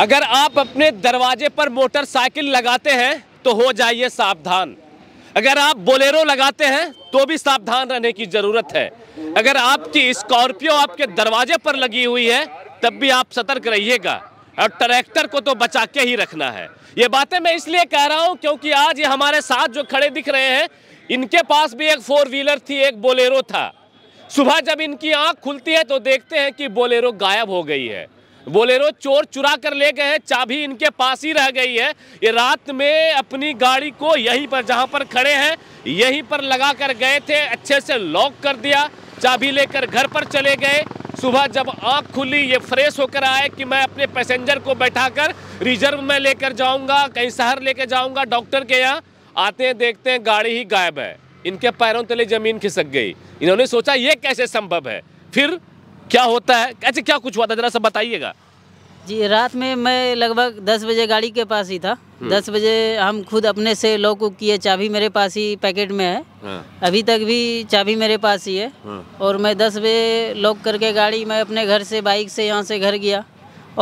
अगर आप अपने दरवाजे पर मोटरसाइकिल लगाते हैं तो हो जाइए सावधान अगर आप बोलेरो लगाते हैं तो भी सावधान रहने की ज़रूरत है अगर आपकी स्कॉर्पियो आपके दरवाजे पर लगी हुई है तब भी आप सतर्क रहिएगा और ट्रैक्टर को तो बचा के ही रखना है ये बातें मैं इसलिए कह रहा हूँ क्योंकि आज ये हमारे साथ जो खड़े दिख रहे हैं इनके पास भी एक फोर व्हीलर थी एक बोलेरो था सुबह जब इनकी आंख खुलती है तो देखते हैं कि बोलेरो गायब हो गई है बोलेरो चोर चुरा कर ले गए हैं चाबी इनके पास ही रह गई है ये रात में अपनी गाड़ी को यहीं पर जहां पर खड़े हैं यहीं पर लगा कर गए थे अच्छे से लॉक कर दिया चाबी लेकर घर पर चले गए सुबह जब आँख खुली ये फ्रेश होकर आए कि मैं अपने पैसेंजर को बैठाकर रिजर्व में लेकर जाऊंगा कहीं शहर लेकर जाऊंगा डॉक्टर के यहाँ आते हैं देखते हैं गाड़ी ही गायब है इनके पैरों तले जमीन खिसक गई इन्होंने सोचा ये कैसे संभव है फिर क्या होता है अच्छा क्या कुछ हुआ था जरा सब बताइएगा जी रात में मैं लगभग दस बजे गाड़ी के पास ही था हम्म। दस बजे हम खुद अपने से लॉक उक किए चाबी मेरे पास ही पैकेट में है हाँ। अभी तक भी चाबी मेरे पास ही है हाँ। और मैं दस बजे लॉक करके गाड़ी मैं अपने घर से बाइक से यहाँ से घर गया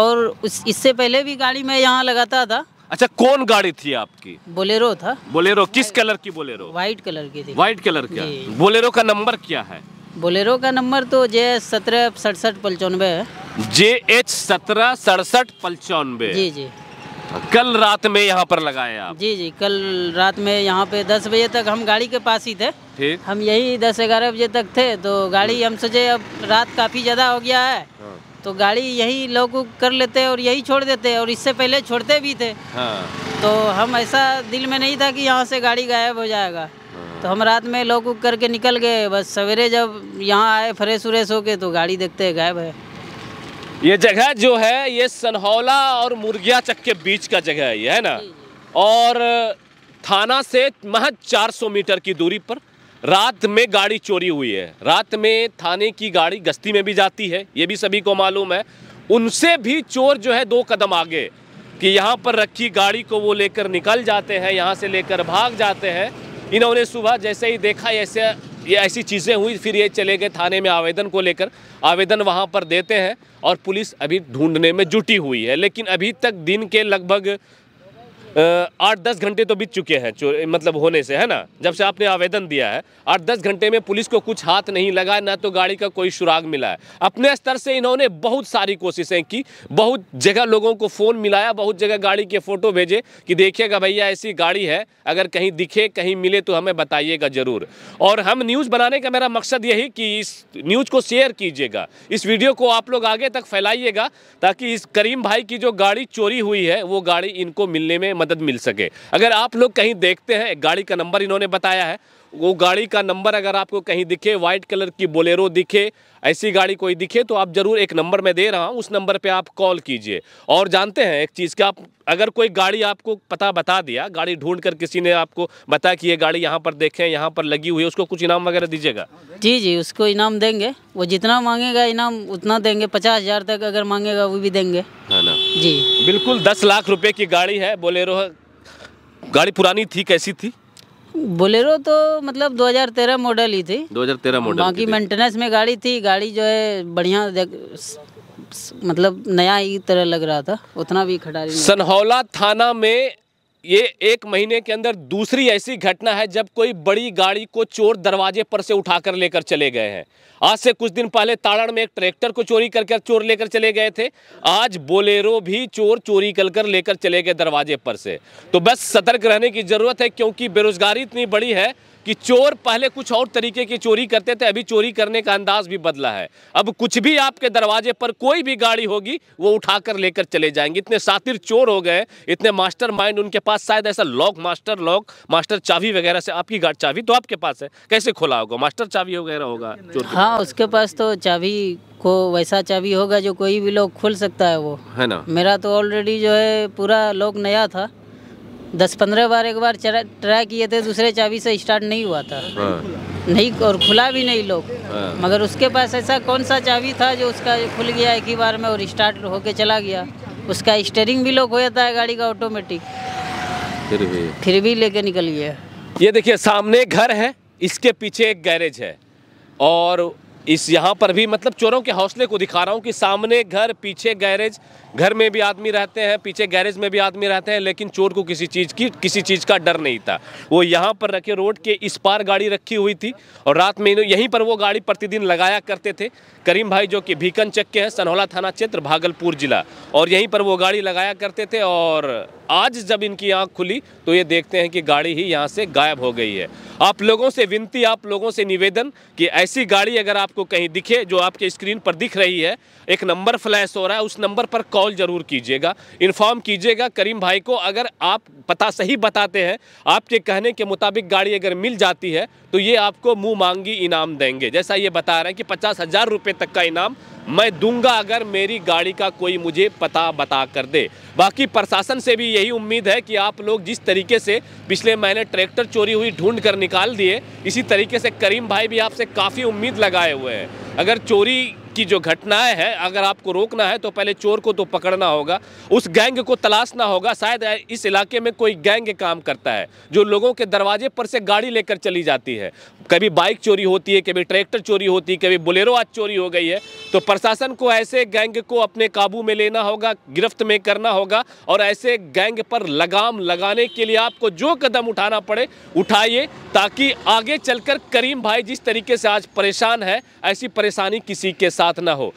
और इससे पहले भी गाड़ी मैं यहाँ लगाता था अच्छा कौन गाड़ी थी आपकी बोलेरो था बोलेरो किस कलर की बोलेरो व्हाइट कलर की थी व्हाइट कलर की बोलेरो का नंबर क्या है बोलेरो का नंबर तो जे एच सत्रह सड़सठ पंचानवे है जे एच सत्रह सड़सठ पंचानवे जी जी कल रात में यहाँ पर लगाए आप जी जी कल रात में यहाँ पे दस बजे तक हम गाड़ी के पास ही थे ठीक हम यही दस ग्यारह बजे तक थे तो गाड़ी हम हम्म। सोचे अब रात काफ़ी ज़्यादा हो गया है हाँ। तो गाड़ी यही लोग कर लेते और यही छोड़ देते और इससे पहले छोड़ते भी थे हाँ। तो हम ऐसा दिल में नहीं था कि यहाँ से गाड़ी गायब हो जाएगा तो हम रात में लॉक उक करके निकल गए बस सवेरे जब यहाँ आए फ्रेश व्रेश हो के तो गाड़ी देखते हैं गायब है ये जगह जो है ये सनहौला और मुर्गिया चक के बीच का जगह है ये है ना और थाना से महज 400 मीटर की दूरी पर रात में गाड़ी चोरी हुई है रात में थाने की गाड़ी गश्ती में भी जाती है ये भी सभी को मालूम है उनसे भी चोर जो है दो कदम आगे कि यहाँ पर रखी गाड़ी को वो लेकर निकल जाते हैं यहाँ से लेकर भाग जाते हैं इन्होंने सुबह जैसे ही देखा ऐसे ये ऐसी चीज़ें हुई फिर ये चले गए थाने में आवेदन को लेकर आवेदन वहाँ पर देते हैं और पुलिस अभी ढूंढने में जुटी हुई है लेकिन अभी तक दिन के लगभग आठ दस घंटे तो बीत चुके हैं मतलब होने से है ना जब से आपने आवेदन दिया है आठ दस घंटे में पुलिस को कुछ हाथ नहीं लगा ना तो गाड़ी का कोई सुराग मिला है अपने स्तर से इन्होंने बहुत सारी कोशिशें की बहुत जगह लोगों को फ़ोन मिलाया बहुत जगह गाड़ी के फ़ोटो भेजे कि देखिएगा भैया ऐसी गाड़ी है अगर कहीं दिखे कहीं मिले तो हमें बताइएगा ज़रूर और हम न्यूज़ बनाने का मेरा मकसद यही कि इस न्यूज़ को शेयर कीजिएगा इस वीडियो को आप लोग आगे तक फैलाइएगा ताकि इस करीम भाई की जो गाड़ी चोरी हुई है वो गाड़ी इनको मिलने में मदद मिल सके अगर आप लोग कहीं देखते हैं गाड़ी का नंबर इन्होंने बताया है वो गाड़ी का नंबर अगर आपको कहीं दिखे वाइट कलर की बोलेरो दिखे ऐसी गाड़ी कोई दिखे तो आप ज़रूर एक नंबर मैं दे रहा हूँ उस नंबर पे आप कॉल कीजिए और जानते हैं एक चीज़ का आप अगर कोई गाड़ी आपको पता बता दिया गाड़ी ढूंढ कर किसी ने आपको बताया कि ये गाड़ी यहाँ पर देखें यहाँ पर लगी हुई है उसको कुछ इनाम वगैरह दीजिएगा जी जी उसको इनाम देंगे वो जितना मांगेगा इनाम उतना देंगे पचास तक अगर मांगेगा वो भी देंगे है न जी बिल्कुल दस लाख रुपए की गाड़ी है बोलेरो गाड़ी पुरानी थी कैसी थी बोलेरो तो मतलब 2013 मॉडल ही थी 2013 मॉडल बाकी मेंटेनेंस में गाड़ी थी गाड़ी जो है बढ़िया मतलब नया ही तरह लग रहा था उतना भी खटारी सनहौला थाना में ये एक महीने के अंदर दूसरी ऐसी घटना है जब कोई बड़ी गाड़ी को चोर दरवाजे पर से उठाकर लेकर चले गए हैं आज से कुछ दिन पहले ताड़न में एक ट्रैक्टर को चोरी कर चोर लेकर चले गए थे आज बोलेरो भी चोर चोरी कर कर लेकर चले गए दरवाजे पर से तो बस सतर्क रहने की ज़रूरत है क्योंकि बेरोजगारी इतनी बड़ी है कि चोर पहले कुछ और तरीके की चोरी करते थे अभी चोरी करने का अंदाज भी बदला है अब कुछ भी आपके दरवाजे पर कोई भी गाड़ी होगी वो उठाकर लेकर चले जाएंगे इतने सातिर चोर हो गए इतने मास्टर माइंड उनके पास शायद ऐसा लॉक मास्टर लॉक मास्टर चाबी वगैरह से आपकी गाड़ी चाबी तो आपके पास है कैसे खोला होगा मास्टर चाबी वगैरह होगा चोर हाँ उसके पास तो चाबी को वैसा चाबी होगा जो कोई भी लोग खोल सकता है वो है ना मेरा तो ऑलरेडी जो है पूरा लॉक नया था दस पंद्रह बार एक बार ट्राई किए थे दूसरे चाबी से स्टार्ट नहीं हुआ था हाँ। नहीं और खुला भी नहीं लोग हाँ। मगर उसके पास ऐसा कौन सा चाबी था जो उसका खुल गया एक ही बार में और स्टार्ट होके चला गया उसका स्टेयरिंग भी लॉक हो जाता है गाड़ी का ऑटोमेटिक फिर भी फिर भी लेके निकल गया ये देखिए सामने घर है इसके पीछे एक गैरेज है और इस यहाँ पर भी मतलब चोरों के हौसले को दिखा रहा हूँ कि सामने घर पीछे गैरेज घर में भी आदमी रहते हैं पीछे गैरेज में भी आदमी रहते हैं लेकिन चोर को किसी चीज़ की किसी चीज़ का डर नहीं था वो यहाँ पर रखे रोड के इस पार गाड़ी रखी हुई थी और रात में यहीं पर वो गाड़ी प्रतिदिन लगाया करते थे करीम भाई जो कि भीकन चक के हैं सनहोला थाना क्षेत्र भागलपुर ज़िला और यहीं पर वो गाड़ी लगाया करते थे और आज जब इनकी आँख खुली तो ये देखते हैं कि गाड़ी ही यहाँ से गायब हो गई है आप लोगों से विनती आप लोगों से निवेदन कि ऐसी गाड़ी अगर आप आपको कहीं दिखे जो आपके स्क्रीन पर दिख रही है एक नंबर फ्लैश हो रहा है उस नंबर पर कॉल जरूर कीजिएगा इन्फॉर्म कीजिएगा करीम भाई को अगर आप पता सही बताते हैं आपके कहने के मुताबिक गाड़ी अगर मिल जाती है तो ये आपको मुँह मांगी इनाम देंगे जैसा ये बता रहे हैं कि पचास हज़ार तक का इनाम मैं दूंगा अगर मेरी गाड़ी का कोई मुझे पता बता कर दे बाकी प्रशासन से भी यही उम्मीद है कि आप लोग जिस तरीके से पिछले महीने ट्रैक्टर चोरी हुई ढूंढ कर निकाल दिए इसी तरीके से करीम भाई भी आपसे काफ़ी उम्मीद लगाए हुए हैं अगर चोरी की जो घटनाएं हैं अगर आपको रोकना है तो पहले चोर को तो पकड़ना होगा उस गैंग को तलाशना होगा शायद इस इलाके में कोई गैंग काम करता है जो लोगों के दरवाजे पर से गाड़ी लेकर चली जाती है कभी बाइक चोरी होती है कभी ट्रैक्टर चोरी होती है कभी बोलेरो आज चोरी हो गई है तो प्रशासन को ऐसे गैंग को अपने काबू में लेना होगा गिरफ्त में करना होगा और ऐसे गैंग पर लगाम लगाने के लिए आपको जो कदम उठाना पड़े उठाइए ताकि आगे चलकर करीम भाई जिस तरीके से आज परेशान है ऐसी परेशानी किसी के साथ ना हो